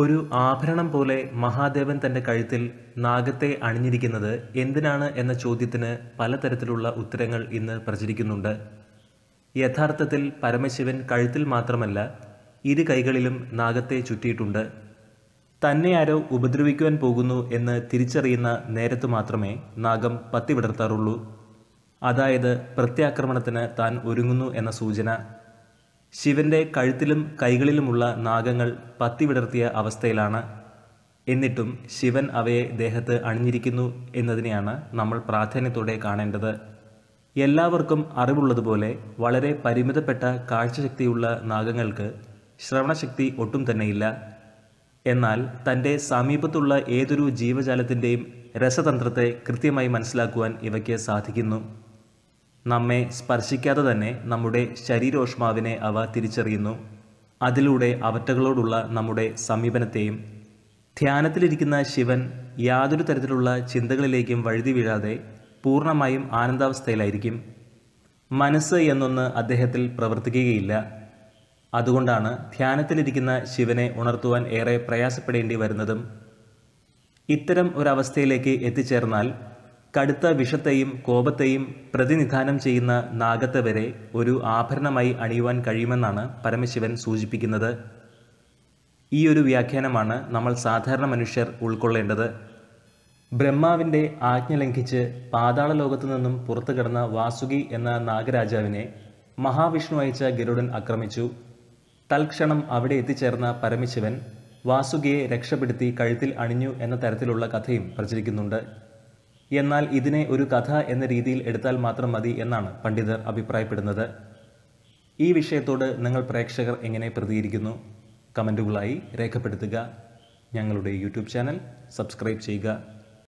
ഒരു ആഭരണം പോലെ മഹാദേവൻ തൻ്റെ കഴുത്തിൽ നാഗത്തെ അണിഞ്ഞിരിക്കുന്നത് എന്തിനാണ് എന്ന ചോദ്യത്തിന് പലതരത്തിലുള്ള ഉത്തരങ്ങൾ ഇന്ന് പ്രചരിക്കുന്നുണ്ട് യഥാർത്ഥത്തിൽ പരമശിവൻ കഴുത്തിൽ മാത്രമല്ല ഇരു കൈകളിലും നാഗത്തെ ചുറ്റിയിട്ടുണ്ട് തന്നെ ആരോ ഉപദ്രവിക്കുവാൻ പോകുന്നു എന്ന് തിരിച്ചറിയുന്ന നേരത്തു മാത്രമേ നാഗം പത്തിവിടർത്താറുള്ളൂ അതായത് പ്രത്യാക്രമണത്തിന് താൻ ഒരുങ്ങുന്നു എന്ന സൂചന ശിവന്റെ കഴുത്തിലും കൈകളിലുമുള്ള നാഗങ്ങൾ പത്തിവിടർത്തിയ അവസ്ഥയിലാണ് എന്നിട്ടും ശിവൻ അവയെ ദേഹത്ത് അണിഞ്ഞിരിക്കുന്നു എന്നതിനെയാണ് നമ്മൾ പ്രാധാന്യത്തോടെ കാണേണ്ടത് എല്ലാവർക്കും അറിവുള്ളതുപോലെ വളരെ പരിമിതപ്പെട്ട കാഴ്ചശക്തിയുള്ള നാഗങ്ങൾക്ക് ശ്രവണശക്തി ഒട്ടും തന്നെയില്ല എന്നാൽ തൻ്റെ സമീപത്തുള്ള ഏതൊരു ജീവജാലത്തിൻ്റെയും രസതന്ത്രത്തെ കൃത്യമായി മനസ്സിലാക്കുവാൻ ഇവയ്ക്ക് സാധിക്കുന്നു നമ്മെ സ്പർശിക്കാതെ തന്നെ നമ്മുടെ ശരീരോഷ്മാവിനെ അവ തിരിച്ചറിയുന്നു അതിലൂടെ അവറ്റകളോടുള്ള നമ്മുടെ സമീപനത്തെയും ധ്യാനത്തിലിരിക്കുന്ന ശിവൻ യാതൊരു തരത്തിലുള്ള ചിന്തകളിലേക്കും വഴുതി വീഴാതെ പൂർണ്ണമായും ആനന്ദാവസ്ഥയിലായിരിക്കും മനസ്സ് എന്നൊന്ന് അദ്ദേഹത്തിൽ പ്രവർത്തിക്കുകയില്ല അതുകൊണ്ടാണ് ധ്യാനത്തിലിരിക്കുന്ന ശിവനെ ഉണർത്തുവാൻ ഏറെ പ്രയാസപ്പെടേണ്ടി വരുന്നതും ഇത്തരം ഒരവസ്ഥയിലേക്ക് എത്തിച്ചേർന്നാൽ കടുത്ത വിഷത്തെയും കോപത്തെയും പ്രതിനിധാനം ചെയ്യുന്ന നാഗത്തെ വരെ ഒരു ആഭരണമായി അണിയുവാൻ കഴിയുമെന്നാണ് പരമശിവൻ സൂചിപ്പിക്കുന്നത് ഈ ഒരു വ്യാഖ്യാനമാണ് നമ്മൾ സാധാരണ മനുഷ്യർ ഉൾക്കൊള്ളേണ്ടത് ബ്രഹ്മാവിൻ്റെ ആജ്ഞ ലംഘിച്ച് പാതാള ലോകത്തു നിന്നും പുറത്തു കിടന്ന വാസുകി എന്ന നാഗരാജാവിനെ മഹാവിഷ്ണു അയച്ച ഗരുഡൻ ആക്രമിച്ചു തൽക്ഷണം അവിടെ എത്തിച്ചേർന്ന പരമശിവൻ വാസുകിയെ രക്ഷപ്പെടുത്തി കഴുത്തിൽ അണിഞ്ഞു എന്ന തരത്തിലുള്ള കഥയും പ്രചരിക്കുന്നുണ്ട് എന്നാൽ ഇതിനെ ഒരു കഥ എന്ന രീതിയിൽ എടുത്താൽ മാത്രം മതി എന്നാണ് പണ്ഡിതർ അഭിപ്രായപ്പെടുന്നത് ഈ വിഷയത്തോട് നിങ്ങൾ പ്രേക്ഷകർ എങ്ങനെ പ്രതികരിക്കുന്നു കമൻറ്റുകളായി രേഖപ്പെടുത്തുക ഞങ്ങളുടെ യൂട്യൂബ് ചാനൽ സബ്സ്ക്രൈബ് ചെയ്യുക